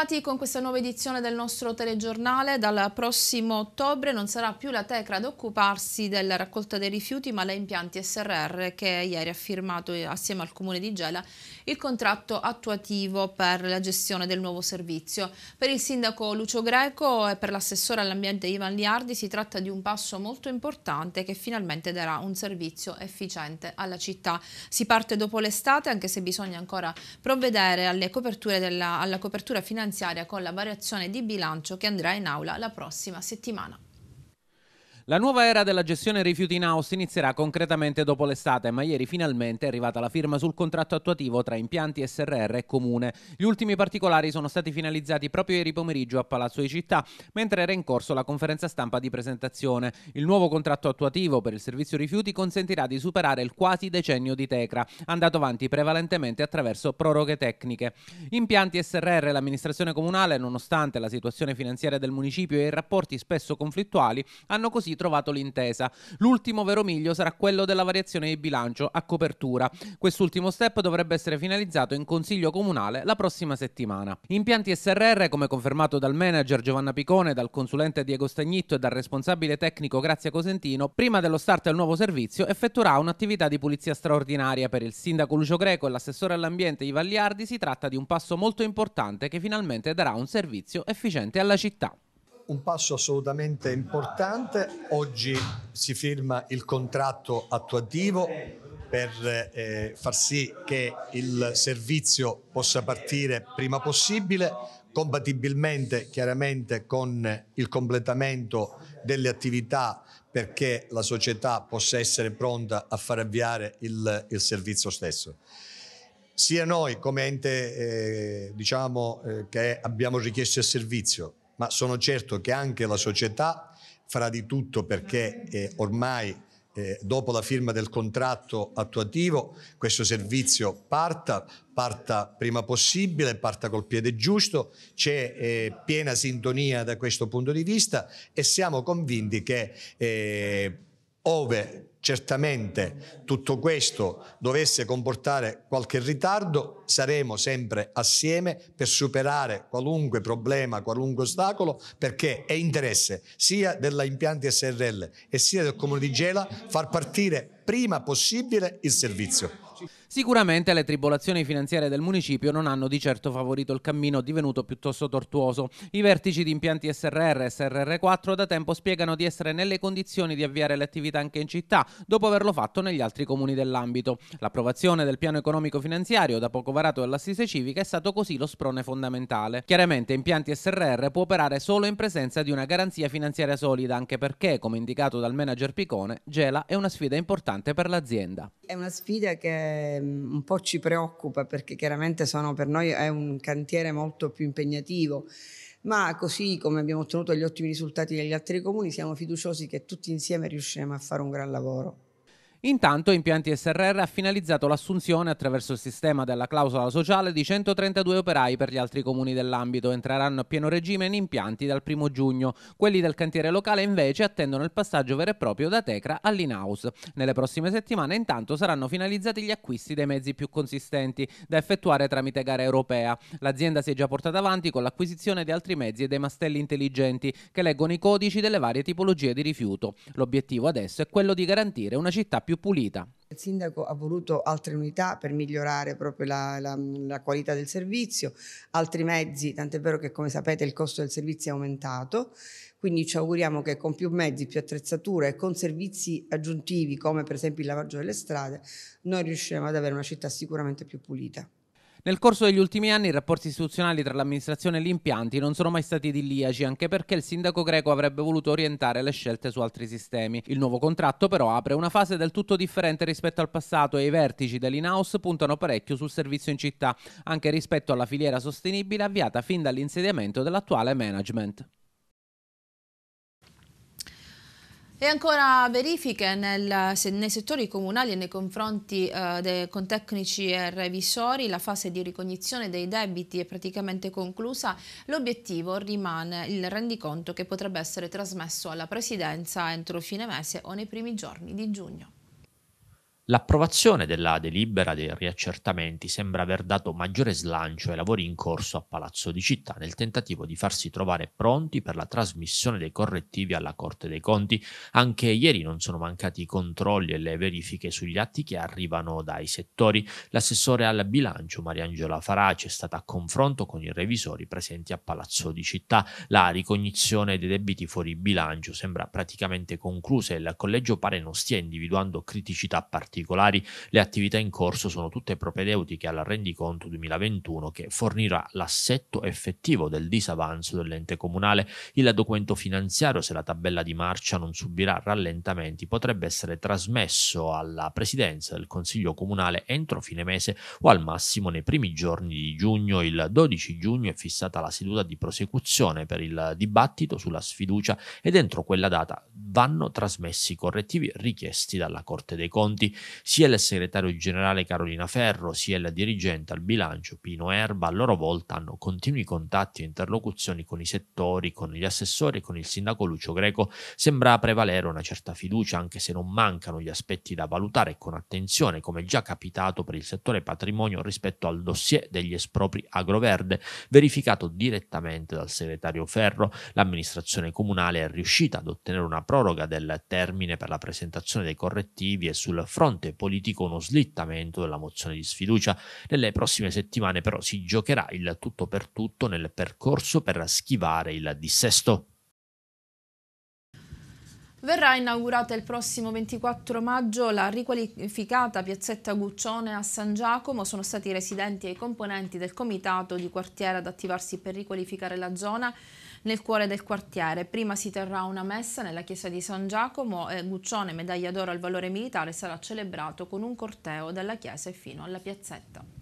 bentornati con questa nuova edizione del nostro telegiornale. Dal prossimo ottobre non sarà più la Tecra ad occuparsi della raccolta dei rifiuti, ma la Impianti SRR che ieri ha firmato assieme al Comune di Gela il contratto attuativo per la gestione del nuovo servizio. Per il sindaco Lucio Greco e per l'assessore all'ambiente Ivan Liardi si tratta di un passo molto importante che finalmente darà un servizio efficiente alla città. Si parte dopo l'estate, anche se bisogna ancora provvedere alle coperture della alla copertura finanziaria finanziaria con la variazione di bilancio che andrà in aula la prossima settimana. La nuova era della gestione rifiuti in house inizierà concretamente dopo l'estate, ma ieri finalmente è arrivata la firma sul contratto attuativo tra impianti SRR e Comune. Gli ultimi particolari sono stati finalizzati proprio ieri pomeriggio a Palazzo di Città, mentre era in corso la conferenza stampa di presentazione. Il nuovo contratto attuativo per il servizio rifiuti consentirà di superare il quasi decennio di Tecra, andato avanti prevalentemente attraverso proroghe tecniche. Impianti SRR e l'amministrazione comunale, nonostante la situazione finanziaria del municipio e i rapporti spesso conflittuali, hanno così trovato l'intesa. L'ultimo vero miglio sarà quello della variazione di bilancio a copertura. Quest'ultimo step dovrebbe essere finalizzato in Consiglio Comunale la prossima settimana. Impianti SRR, come confermato dal manager Giovanna Picone, dal consulente Diego Stagnitto e dal responsabile tecnico Grazia Cosentino, prima dello start del nuovo servizio effettuerà un'attività di pulizia straordinaria per il sindaco Lucio Greco e l'assessore all'ambiente Ivan Liardi. Si tratta di un passo molto importante che finalmente darà un servizio efficiente alla città un passo assolutamente importante. Oggi si firma il contratto attuativo per eh, far sì che il servizio possa partire prima possibile, compatibilmente chiaramente con il completamento delle attività perché la società possa essere pronta a far avviare il, il servizio stesso. Sia noi come ente eh, diciamo, eh, che abbiamo richiesto il servizio, ma sono certo che anche la società farà di tutto perché eh, ormai eh, dopo la firma del contratto attuativo questo servizio parta, parta prima possibile, parta col piede giusto, c'è eh, piena sintonia da questo punto di vista e siamo convinti che eh, ove certamente tutto questo dovesse comportare qualche ritardo, saremo sempre assieme per superare qualunque problema, qualunque ostacolo, perché è interesse sia della impianti SRL e sia del Comune di Gela far partire prima possibile il servizio. Sicuramente le tribolazioni finanziarie del municipio non hanno di certo favorito il cammino divenuto piuttosto tortuoso. I vertici di impianti SRR e SRR4 da tempo spiegano di essere nelle condizioni di avviare le attività anche in città, dopo averlo fatto negli altri comuni dell'ambito. L'approvazione del piano economico-finanziario, da poco varato dall'assise civica, è stato così lo sprone fondamentale. Chiaramente impianti SRR può operare solo in presenza di una garanzia finanziaria solida, anche perché, come indicato dal manager Picone, Gela è una sfida importante per l'azienda. È una sfida che Ehm, un po' ci preoccupa perché chiaramente sono, per noi è un cantiere molto più impegnativo ma così come abbiamo ottenuto gli ottimi risultati negli altri comuni, siamo fiduciosi che tutti insieme riusciremo a fare un gran lavoro. Intanto Impianti SRR ha finalizzato l'assunzione attraverso il sistema della clausola sociale di 132 operai per gli altri comuni dell'ambito. Entreranno a pieno regime in impianti dal 1 giugno. Quelli del cantiere locale invece attendono il passaggio vero e proprio da Tecra all'in-house. Nelle prossime settimane intanto saranno finalizzati gli acquisti dei mezzi più consistenti da effettuare tramite gara europea. L'azienda si è già portata avanti con l'acquisizione di altri mezzi e dei mastelli intelligenti che leggono i codici delle varie tipologie di rifiuto. L'obiettivo adesso è quello di garantire una città più più pulita. Il sindaco ha voluto altre unità per migliorare proprio la, la, la, qualità del servizio, altri mezzi, tant'è vero che come sapete il costo del servizio è aumentato, quindi ci auguriamo che con più mezzi, più attrezzature e con servizi aggiuntivi come per esempio il lavaggio delle strade, noi riusciremo ad avere una città sicuramente più pulita. Nel corso degli ultimi anni i rapporti istituzionali tra l'amministrazione e gli impianti non sono mai stati idilliaci, anche perché il sindaco greco avrebbe voluto orientare le scelte su altri sistemi. Il nuovo contratto però apre una fase del tutto differente rispetto al passato e i vertici dell'in-house puntano parecchio sul servizio in città, anche rispetto alla filiera sostenibile avviata fin dall'insediamento dell'attuale management. E ancora verifiche nel, nei settori comunali e nei confronti eh, de, con tecnici e revisori, la fase di ricognizione dei debiti è praticamente conclusa, l'obiettivo rimane il rendiconto che potrebbe essere trasmesso alla Presidenza entro fine mese o nei primi giorni di giugno. L'approvazione della delibera dei riaccertamenti sembra aver dato maggiore slancio ai lavori in corso a Palazzo di Città nel tentativo di farsi trovare pronti per la trasmissione dei correttivi alla Corte dei Conti. Anche ieri non sono mancati i controlli e le verifiche sugli atti che arrivano dai settori. L'assessore al bilancio Mariangela Faraci è stata a confronto con i revisori presenti a Palazzo di Città. La ricognizione dei debiti fuori bilancio sembra praticamente conclusa e il collegio pare non stia individuando criticità particolari particolari le attività in corso sono tutte propedeutiche al rendiconto 2021 che fornirà l'assetto effettivo del disavanzo dell'ente comunale. Il documento finanziario, se la tabella di marcia non subirà rallentamenti, potrebbe essere trasmesso alla presidenza del Consiglio comunale entro fine mese o al massimo nei primi giorni di giugno. Il 12 giugno è fissata la seduta di prosecuzione per il dibattito sulla sfiducia ed entro quella data vanno trasmessi i correttivi richiesti dalla Corte dei Conti sia il segretario generale Carolina Ferro sia la dirigente al bilancio Pino Erba a loro volta hanno continui contatti e interlocuzioni con i settori, con gli assessori e con il sindaco Lucio Greco. Sembra prevalere una certa fiducia anche se non mancano gli aspetti da valutare con attenzione come già capitato per il settore patrimonio rispetto al dossier degli espropri agroverde verificato direttamente dal segretario Ferro. L'amministrazione comunale è riuscita ad ottenere una proroga del termine per la presentazione dei correttivi e sul fronte fronte politico uno slittamento della mozione di sfiducia. Nelle prossime settimane però si giocherà il tutto per tutto nel percorso per schivare il dissesto. Verrà inaugurata il prossimo 24 maggio la riqualificata piazzetta Guccione a San Giacomo. Sono stati i residenti e i componenti del comitato di quartiere ad attivarsi per riqualificare la zona nel cuore del quartiere. Prima si terrà una messa nella chiesa di San Giacomo e eh, Guccione, medaglia d'oro al valore militare, sarà celebrato con un corteo dalla chiesa fino alla piazzetta.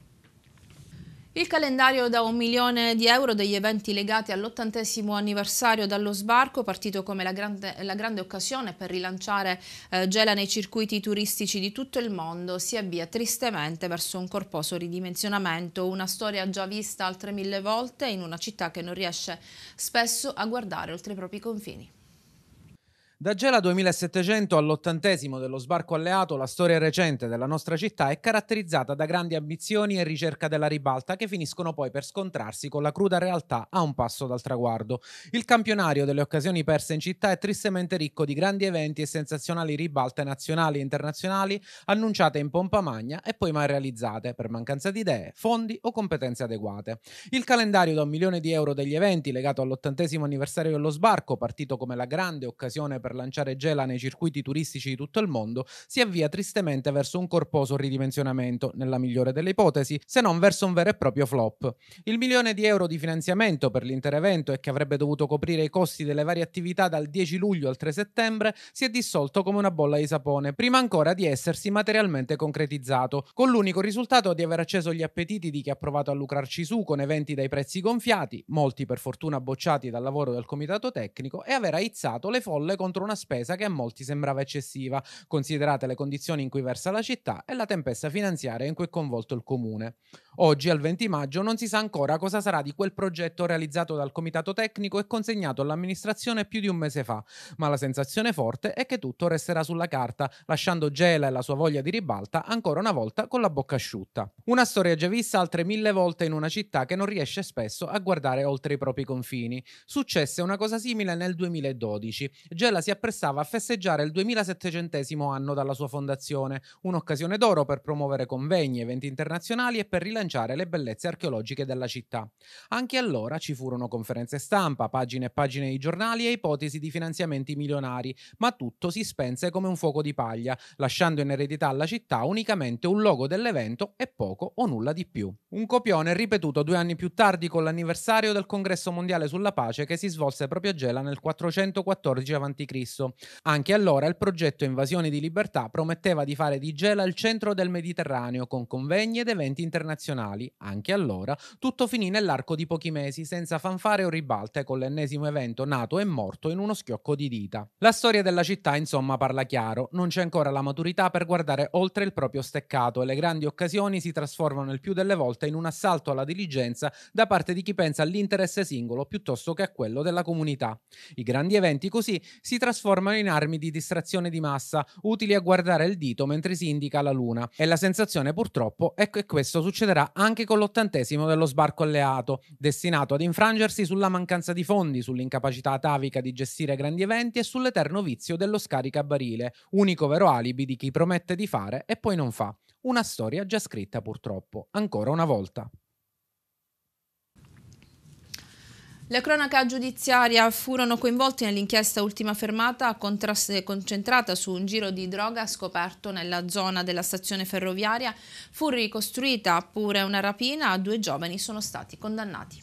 Il calendario da un milione di euro degli eventi legati all'ottantesimo anniversario dallo sbarco, partito come la grande, la grande occasione per rilanciare eh, Gela nei circuiti turistici di tutto il mondo, si avvia tristemente verso un corposo ridimensionamento, una storia già vista altre mille volte in una città che non riesce spesso a guardare oltre i propri confini. Da Gela 2700 all'ottantesimo dello sbarco alleato, la storia recente della nostra città è caratterizzata da grandi ambizioni e ricerca della ribalta che finiscono poi per scontrarsi con la cruda realtà a un passo dal traguardo. Il campionario delle occasioni perse in città è tristemente ricco di grandi eventi e sensazionali ribalte nazionali e internazionali annunciate in pompa magna e poi mai realizzate per mancanza di idee, fondi o competenze adeguate. Il calendario da un milione di euro degli eventi legato all'ottantesimo anniversario dello sbarco, partito come la grande occasione per per lanciare Gela nei circuiti turistici di tutto il mondo, si avvia tristemente verso un corposo ridimensionamento, nella migliore delle ipotesi, se non verso un vero e proprio flop. Il milione di euro di finanziamento per l'intero evento e che avrebbe dovuto coprire i costi delle varie attività dal 10 luglio al 3 settembre si è dissolto come una bolla di sapone, prima ancora di essersi materialmente concretizzato, con l'unico risultato di aver acceso gli appetiti di chi ha provato a lucrarci su con eventi dai prezzi gonfiati, molti per fortuna bocciati dal lavoro del comitato tecnico, e aver aizzato le folle contro contro una spesa che a molti sembrava eccessiva, considerate le condizioni in cui versa la città e la tempesta finanziaria in cui è coinvolto il comune. Oggi, al 20 maggio, non si sa ancora cosa sarà di quel progetto realizzato dal comitato tecnico e consegnato all'amministrazione più di un mese fa, ma la sensazione forte è che tutto resterà sulla carta, lasciando Gela e la sua voglia di ribalta ancora una volta con la bocca asciutta. Una storia già vista altre mille volte in una città che non riesce spesso a guardare oltre i propri confini. Successe una cosa simile nel 2012. Gela si si appressava a festeggiare il 2700 anno dalla sua fondazione, un'occasione d'oro per promuovere convegni, eventi internazionali e per rilanciare le bellezze archeologiche della città. Anche allora ci furono conferenze stampa, pagine e pagine di giornali e ipotesi di finanziamenti milionari, ma tutto si spense come un fuoco di paglia, lasciando in eredità alla città unicamente un logo dell'evento e poco o nulla di più. Un copione ripetuto due anni più tardi con l'anniversario del Congresso Mondiale sulla Pace che si svolse proprio a Gela nel 414 a.C Cristo. Anche allora il progetto Invasione di Libertà prometteva di fare di Gela il centro del Mediterraneo con convegni ed eventi internazionali. Anche allora tutto finì nell'arco di pochi mesi, senza fanfare o ribalte, con l'ennesimo evento nato e morto in uno schiocco di dita. La storia della città insomma parla chiaro, non c'è ancora la maturità per guardare oltre il proprio steccato e le grandi occasioni si trasformano il più delle volte in un assalto alla diligenza da parte di chi pensa all'interesse singolo piuttosto che a quello della comunità. I grandi eventi così si trasformano trasformano in armi di distrazione di massa, utili a guardare il dito mentre si indica la luna. E la sensazione purtroppo è che questo succederà anche con l'ottantesimo dello sbarco alleato, destinato ad infrangersi sulla mancanza di fondi, sull'incapacità atavica di gestire grandi eventi e sull'eterno vizio dello scaricabarile, unico vero alibi di chi promette di fare e poi non fa. Una storia già scritta purtroppo, ancora una volta. La cronaca giudiziaria furono coinvolti nell'inchiesta ultima fermata concentrata su un giro di droga scoperto nella zona della stazione ferroviaria. Fu ricostruita pure una rapina, due giovani sono stati condannati.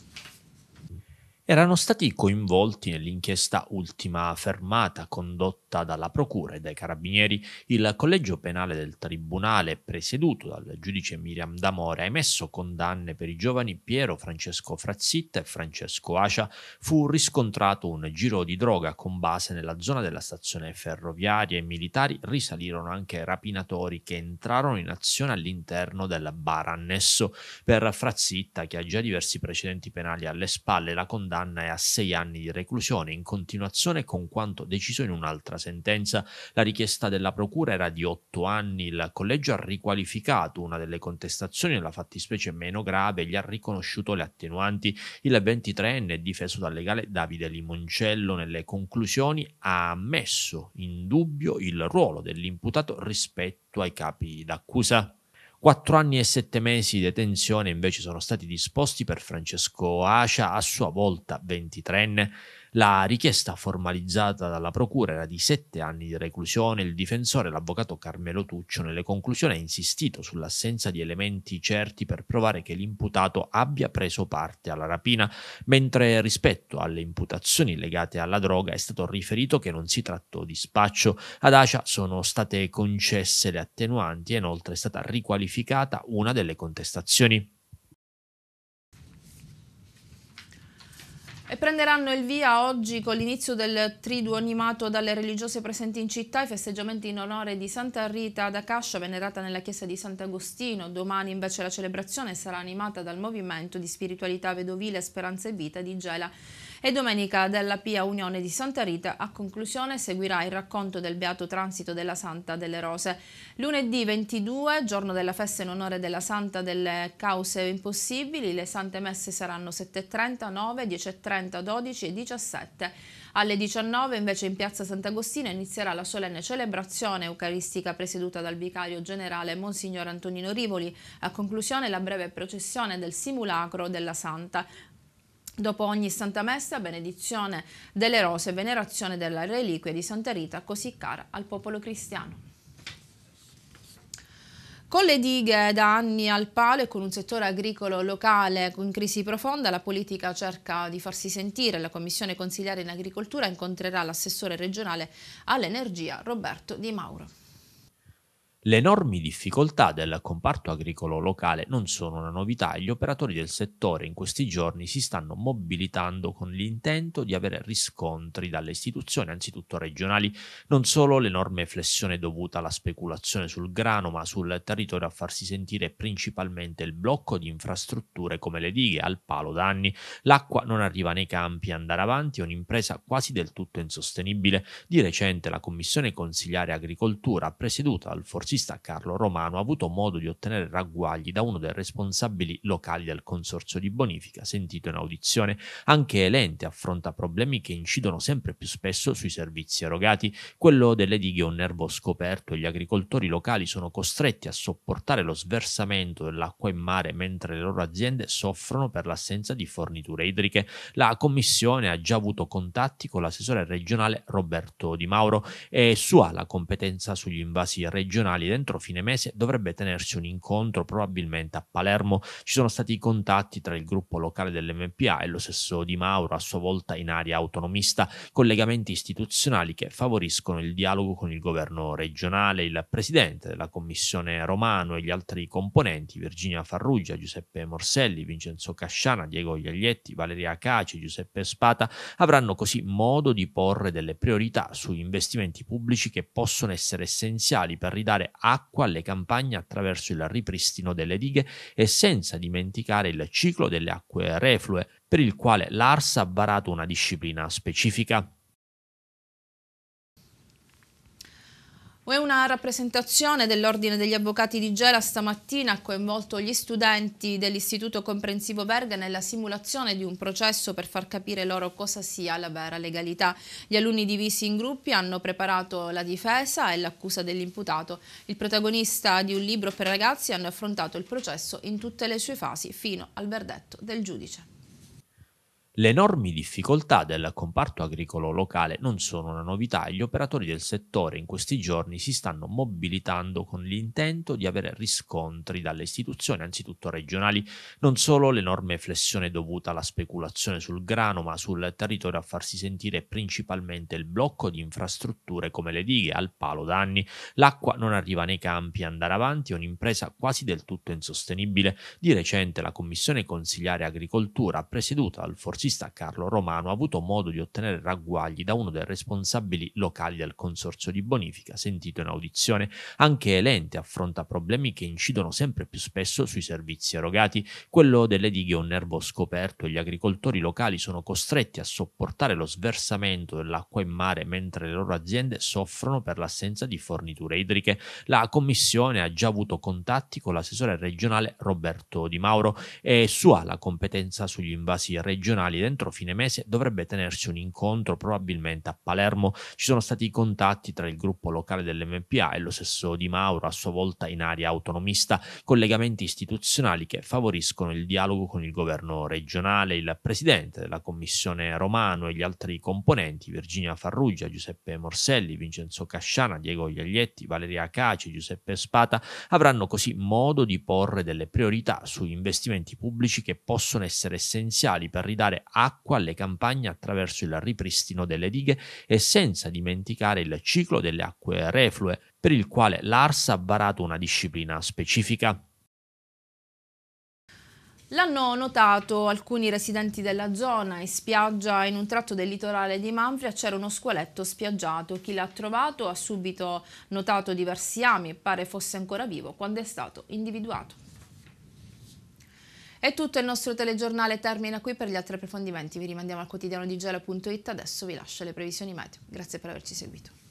Erano stati coinvolti nell'inchiesta ultima fermata condotta disposta dalla Procura e dai Carabinieri. Il collegio penale del Tribunale, presieduto dal giudice Miriam D'Amore, ha emesso condanne per i giovani Piero Francesco Frazzitta e Francesco Acia. Fu riscontrato un giro di droga con base nella zona della stazione ferroviaria e militari risalirono anche rapinatori che entrarono in azione all'interno del bar annesso. Per Frazzitta, che ha già diversi precedenti penali alle spalle, la condanna è a sei anni di reclusione in continuazione con quanto deciso in un'altra settimana sentenza la richiesta della Procura era di otto anni, il collegio ha riqualificato una delle contestazioni nella fattispecie meno grave e gli ha riconosciuto le attenuanti. Il 23enne, difeso dal legale Davide Limoncello, nelle conclusioni ha messo in dubbio il ruolo dell'imputato rispetto ai capi d'accusa. Quattro anni e sette mesi di detenzione invece sono stati disposti per Francesco Acia, a sua volta 23enne. La richiesta formalizzata dalla Procura era di sette anni di reclusione. Il difensore, l'avvocato Carmelo Tuccio, nelle conclusioni ha insistito sull'assenza di elementi certi per provare che l'imputato abbia preso parte alla rapina, mentre rispetto alle imputazioni legate alla droga è stato riferito che non si trattò di spaccio. Ad Acia sono state concesse le attenuanti e inoltre è stata riqualificata una delle contestazioni. E prenderanno il via oggi con l'inizio del triduo animato dalle religiose presenti in città i festeggiamenti in onore di Santa Rita da Cascia venerata nella chiesa di Sant'Agostino. Domani invece la celebrazione sarà animata dal movimento di spiritualità vedovile Speranza e Vita di Gela e domenica della Pia Unione di Santa Rita. A conclusione seguirà il racconto del Beato Transito della Santa delle Rose. Lunedì 22, giorno della festa in onore della Santa delle Cause Impossibili, le Sante Messe saranno 7.30, 9, 10.30, 12 e 17. Alle 19 invece in piazza Sant'Agostino inizierà la solenne celebrazione eucaristica presieduta dal vicario generale Monsignor Antonino Rivoli. A conclusione la breve processione del simulacro della Santa. Dopo ogni santa messa, benedizione delle rose e venerazione della reliquia di Santa Rita, così cara al popolo cristiano. Con le dighe da anni al palo e con un settore agricolo locale in crisi profonda, la politica cerca di farsi sentire. La Commissione Consigliare in Agricoltura incontrerà l'assessore regionale all'energia Roberto Di Mauro. Le enormi difficoltà del comparto agricolo locale non sono una novità, e gli operatori del settore in questi giorni si stanno mobilitando con l'intento di avere riscontri dalle istituzioni, anzitutto regionali, non solo l'enorme flessione dovuta alla speculazione sul grano, ma sul territorio a farsi sentire principalmente il blocco di infrastrutture come le dighe al palo da anni, l'acqua non arriva nei campi, andare avanti è un'impresa quasi del tutto insostenibile. Di recente la Commissione Consigliare Agricoltura, presieduta dal Forzi musicista Carlo Romano ha avuto modo di ottenere ragguagli da uno dei responsabili locali del consorzio di bonifica sentito in audizione. Anche l'ente affronta problemi che incidono sempre più spesso sui servizi erogati. Quello delle dighe è un nervo scoperto e gli agricoltori locali sono costretti a sopportare lo sversamento dell'acqua in mare mentre le loro aziende soffrono per l'assenza di forniture idriche. La commissione ha già avuto contatti con l'assessore regionale Roberto Di Mauro e sua la competenza sugli invasi regionali Gali dentro fine mese dovrebbe tenersi un incontro probabilmente a Palermo. Ci sono stati i contatti tra il gruppo locale dell'MPA e lo stesso Di Mauro, a sua volta in area autonomista, collegamenti istituzionali che favoriscono il dialogo con il governo regionale. Il presidente della commissione Romano e gli altri componenti, Virginia Farrugia, Giuseppe Morselli, Vincenzo Casciana, Diego Iaglietti, Valeria Caci, Giuseppe Spata, avranno così modo di porre delle priorità su investimenti pubblici che possono essere essenziali per ridare dare acqua alle campagne attraverso il ripristino delle dighe e senza dimenticare il ciclo delle acque reflue, per il quale l'ARSA ha varato una disciplina specifica. O è una rappresentazione dell'Ordine degli Avvocati di Gela stamattina ha coinvolto gli studenti dell'Istituto Comprensivo Verga nella simulazione di un processo per far capire loro cosa sia la vera legalità. Gli alunni divisi in gruppi hanno preparato la difesa e l'accusa dell'imputato. Il protagonista di un libro per ragazzi hanno affrontato il processo in tutte le sue fasi fino al verdetto del giudice. Le enormi difficoltà del comparto agricolo locale non sono una novità e gli operatori del settore in questi giorni si stanno mobilitando con l'intento di avere riscontri dalle istituzioni, anzitutto regionali, non solo l'enorme flessione dovuta alla speculazione sul grano, ma sul territorio a farsi sentire principalmente il blocco di infrastrutture come le dighe al palo da anni, l'acqua non arriva nei campi, andare avanti è un'impresa quasi del tutto insostenibile. Di recente la Commissione Consigliare Agricoltura, presieduta dal Forza musicista Carlo Romano ha avuto modo di ottenere ragguagli da uno dei responsabili locali del consorzio di bonifica, sentito in audizione. Anche l'ente affronta problemi che incidono sempre più spesso sui servizi erogati. Quello delle dighe è un nervo scoperto e gli agricoltori locali sono costretti a sopportare lo sversamento dell'acqua in mare mentre le loro aziende soffrono per l'assenza di forniture idriche. La commissione ha già avuto contatti con l'assessore regionale Roberto Di Mauro e sua la competenza sugli invasi regionali giornali dentro fine mese dovrebbe tenersi un incontro probabilmente a Palermo. Ci sono stati i contatti tra il gruppo locale dell'MPA e lo stesso Di Mauro a sua volta in area autonomista, collegamenti istituzionali che favoriscono il dialogo con il governo regionale, il presidente della commissione Romano e gli altri componenti, Virginia Farrugia, Giuseppe Morselli, Vincenzo Casciana, Diego Iaglietti, Valeria Caci, Giuseppe Spata, avranno così modo di porre delle priorità su investimenti pubblici che possono essere essenziali per ridare acqua alle campagne attraverso il ripristino delle dighe e senza dimenticare il ciclo delle acque reflue, per il quale l'ARSA ha varato una disciplina specifica. L'hanno notato alcuni residenti della zona, in spiaggia in un tratto del litorale di Manfria c'era uno squaletto spiaggiato, chi l'ha trovato ha subito notato diversi ami e pare fosse ancora vivo quando è stato individuato. È tutto il nostro telegiornale, termina qui per gli altri approfondimenti. Vi rimandiamo al quotidiano di gelo.it, adesso vi lascio le previsioni meteo. Grazie per averci seguito.